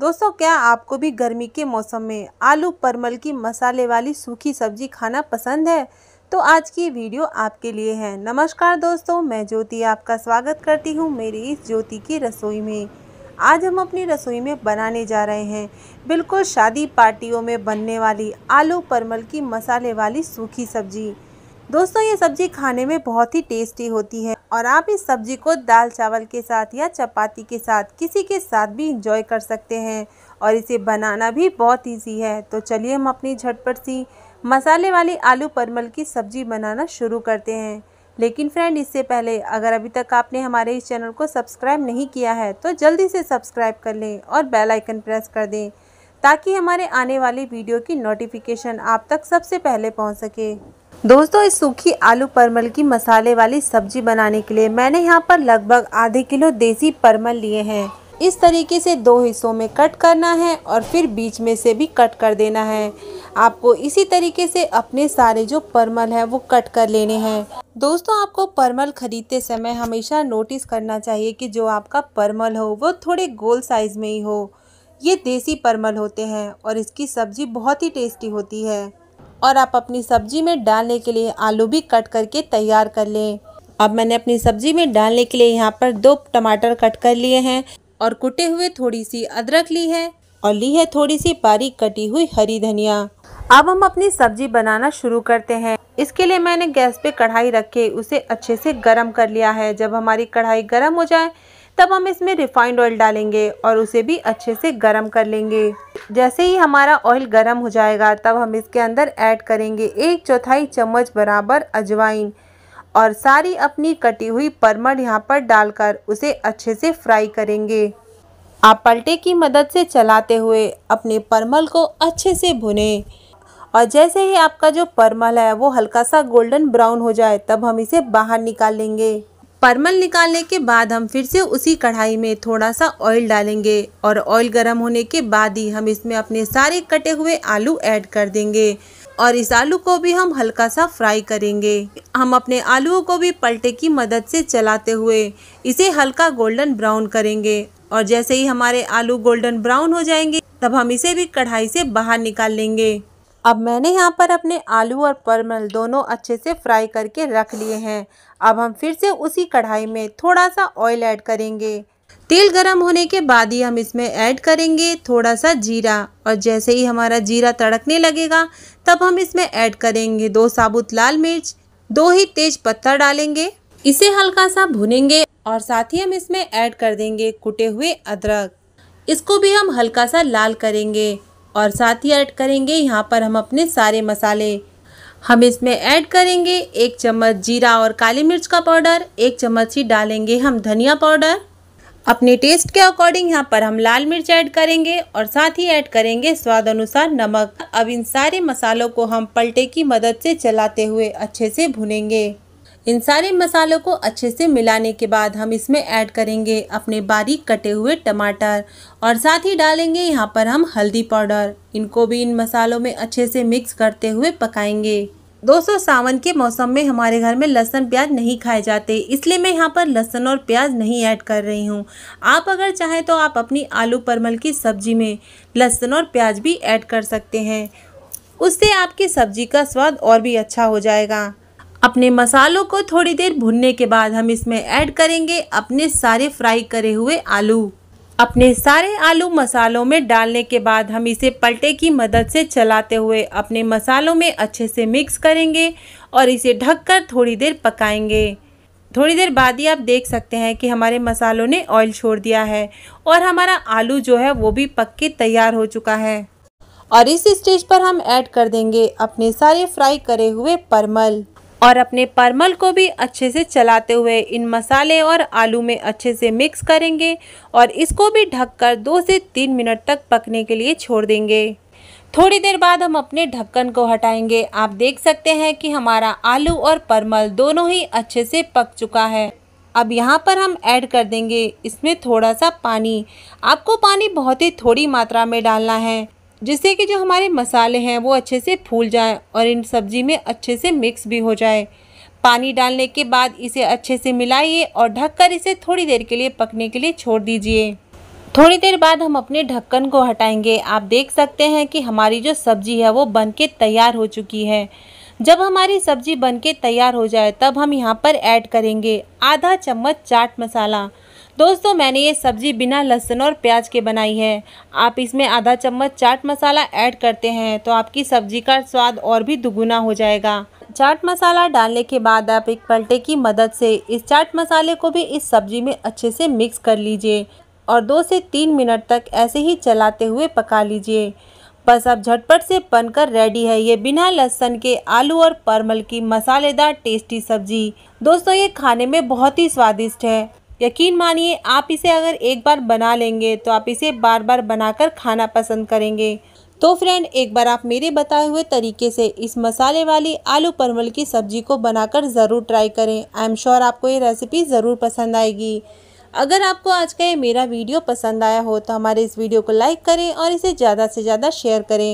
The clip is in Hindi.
दोस्तों क्या आपको भी गर्मी के मौसम में आलू परमल की मसाले वाली सूखी सब्जी खाना पसंद है तो आज की वीडियो आपके लिए है नमस्कार दोस्तों मैं ज्योति आपका स्वागत करती हूँ मेरी इस ज्योति की रसोई में आज हम अपनी रसोई में बनाने जा रहे हैं बिल्कुल शादी पार्टियों में बनने वाली आलू परमल की मसाले वाली सूखी सब्जी दोस्तों ये सब्जी खाने में बहुत ही टेस्टी होती है और आप इस सब्जी को दाल चावल के साथ या चपाती के साथ किसी के साथ भी इंजॉय कर सकते हैं और इसे बनाना भी बहुत ईजी है तो चलिए हम अपनी झटपट सी मसाले वाली आलू परमल की सब्ज़ी बनाना शुरू करते हैं लेकिन फ्रेंड इससे पहले अगर अभी तक आपने हमारे इस चैनल को सब्सक्राइब नहीं किया है तो जल्दी से सब्सक्राइब कर लें और बेल आइकन प्रेस कर दें ताकि हमारे आने वाली वीडियो की नोटिफिकेशन आप तक सबसे पहले पहुंच सके दोस्तों इस सूखी आलू परमल की मसाले वाली सब्जी बनाने के लिए मैंने यहाँ पर लगभग आधे किलो देसी परमल लिए हैं इस तरीके से दो हिस्सों में कट करना है और फिर बीच में से भी कट कर देना है आपको इसी तरीके से अपने सारे जो परमल है वो कट कर लेने हैं दोस्तों आपको परमल खरीदते समय हमेशा नोटिस करना चाहिए कि जो आपका परमल हो वो थोड़े गोल साइज़ में ही हो ये देसी परमल होते हैं और इसकी सब्ज़ी बहुत ही टेस्टी होती है और आप अपनी सब्जी में डालने के लिए आलू भी कट करके तैयार कर लें अब मैंने अपनी सब्जी में डालने के लिए यहाँ पर दो टमाटर कट कर लिए हैं और कुटे हुए थोड़ी सी अदरक ली है और ली है थोड़ी सी बारीक कटी हुई हरी धनिया अब हम अपनी सब्जी बनाना शुरू करते हैं इसके लिए मैंने गैस पे कढ़ाई रख के उसे अच्छे से गरम कर लिया है जब हमारी कढ़ाई गरम हो जाए तब हम इसमें रिफाइंड ऑयल डालेंगे और उसे भी अच्छे से गर्म कर लेंगे जैसे ही हमारा ऑयल गर्म हो जाएगा तब हम इसके अंदर ऐड करेंगे एक चौथाई चम्मच बराबर अजवाइन और सारी अपनी कटी हुई परमल यहाँ पर डालकर उसे अच्छे से फ्राई करेंगे आप पलटे की मदद से चलाते हुए अपने परमल को अच्छे से भुने और जैसे ही आपका जो परमल है वो हल्का सा गोल्डन ब्राउन हो जाए तब हम इसे बाहर निकाल लेंगे परमल निकालने के बाद हम फिर से उसी कढ़ाई में थोड़ा सा ऑयल डालेंगे और ऑयल गर्म होने के बाद ही हम इसमें अपने सारे कटे हुए आलू ऐड कर देंगे और इस आलू को भी हम हल्का सा फ्राई करेंगे हम अपने आलूओं को भी पलटे की मदद से चलाते हुए इसे हल्का गोल्डन ब्राउन करेंगे और जैसे ही हमारे आलू गोल्डन ब्राउन हो जाएंगे तब हम इसे भी कढ़ाई से बाहर निकाल लेंगे अब मैंने यहाँ पर अपने आलू और परमल दोनों अच्छे से फ्राई करके रख लिए हैं अब हम फिर से उसी कढ़ाई में थोड़ा सा ऑयल ऐड करेंगे तेल गरम होने के बाद ही हम इसमें ऐड करेंगे थोड़ा सा जीरा और जैसे ही हमारा जीरा तड़कने लगेगा तब हम इसमें ऐड करेंगे दो साबुत लाल मिर्च दो ही तेज पत्ता डालेंगे इसे हल्का सा भुनेंगे और साथ ही हम इसमें ऐड कर देंगे कुटे हुए अदरक इसको भी हम हल्का सा लाल करेंगे और साथ ही ऐड करेंगे यहाँ पर हम अपने सारे मसाले हम इसमें ऐड करेंगे एक चम्मच जीरा और काली मिर्च का पाउडर एक चम्मच ही डालेंगे हम धनिया पाउडर अपने टेस्ट के अकॉर्डिंग यहाँ पर हम लाल मिर्च ऐड करेंगे और साथ ही ऐड करेंगे स्वाद अनुसार नमक अब इन सारे मसालों को हम पलटे की मदद से चलाते हुए अच्छे से भुनेंगे इन सारे मसालों को अच्छे से मिलाने के बाद हम इसमें ऐड करेंगे अपने बारीक कटे हुए टमाटर और साथ ही डालेंगे यहाँ पर हम हल्दी पाउडर इनको भी इन मसालों में अच्छे से मिक्स करते हुए पकाएंगे दोस्तों सावन के मौसम में हमारे घर में लहसन प्याज नहीं खाए जाते इसलिए मैं यहाँ पर लहसन और प्याज नहीं ऐड कर रही हूँ आप अगर चाहें तो आप अपनी आलू परमल की सब्जी में लहसन और प्याज भी ऐड कर सकते हैं उससे आपकी सब्जी का स्वाद और भी अच्छा हो जाएगा अपने मसालों को थोड़ी देर भुनने के बाद हम इसमें ऐड करेंगे अपने सारे फ्राई करे हुए आलू अपने सारे आलू मसालों में डालने के बाद हम इसे पलटे की मदद से चलाते हुए अपने मसालों में अच्छे से मिक्स करेंगे और इसे ढककर थोड़ी देर पकाएंगे थोड़ी देर बाद ही आप देख सकते हैं कि हमारे मसालों ने ऑयल छोड़ दिया है और हमारा आलू जो है वो भी पक के तैयार हो चुका है और इस स्टेज पर हम ऐड कर देंगे अपने सारे फ्राई करे हुए परमल और अपने परमल को भी अच्छे से चलाते हुए इन मसाले और आलू में अच्छे से मिक्स करेंगे और इसको भी ढककर दो से तीन मिनट तक पकने के लिए छोड़ देंगे थोड़ी देर बाद हम अपने ढक्कन को हटाएंगे आप देख सकते हैं कि हमारा आलू और परमल दोनों ही अच्छे से पक चुका है अब यहाँ पर हम ऐड कर देंगे इसमें थोड़ा सा पानी आपको पानी बहुत ही थोड़ी मात्रा में डालना है जिससे कि जो हमारे मसाले हैं वो अच्छे से फूल जाएं और इन सब्ज़ी में अच्छे से मिक्स भी हो जाए पानी डालने के बाद इसे अच्छे से मिलाइए और ढककर इसे थोड़ी देर के लिए पकने के लिए छोड़ दीजिए थोड़ी देर बाद हम अपने ढक्कन को हटाएंगे आप देख सकते हैं कि हमारी जो सब्ज़ी है वो बन के तैयार हो चुकी है जब हमारी सब्ज़ी बन के तैयार हो जाए तब हम यहाँ पर ऐड करेंगे आधा चम्मच चाट मसाला दोस्तों मैंने ये सब्ज़ी बिना लहसुन और प्याज के बनाई है आप इसमें आधा चम्मच चाट मसाला ऐड करते हैं तो आपकी सब्ज़ी का स्वाद और भी दुगुना हो जाएगा चाट मसाला डालने के बाद आप एक पलटे की मदद से इस चाट मसाले को भी इस सब्ज़ी में अच्छे से मिक्स कर लीजिए और दो से तीन मिनट तक ऐसे ही चलाते हुए पका लीजिए बस अब झटपट से बनकर रेडी है ये बिना लहसन के आलू और परमल की मसालेदार टेस्टी सब्जी दोस्तों ये खाने में बहुत ही स्वादिष्ट है यकीन मानिए आप इसे अगर एक बार बना लेंगे तो आप इसे बार बार बनाकर खाना पसंद करेंगे तो फ्रेंड एक बार आप मेरे बताए हुए तरीके से इस मसाले वाली आलू परवल की सब्ज़ी को बनाकर ज़रूर ट्राई करें आई एम श्योर आपको ये रेसिपी ज़रूर पसंद आएगी अगर आपको आज का ये मेरा वीडियो पसंद आया हो तो हमारे इस वीडियो को लाइक करें और इसे ज़्यादा से ज़्यादा शेयर करें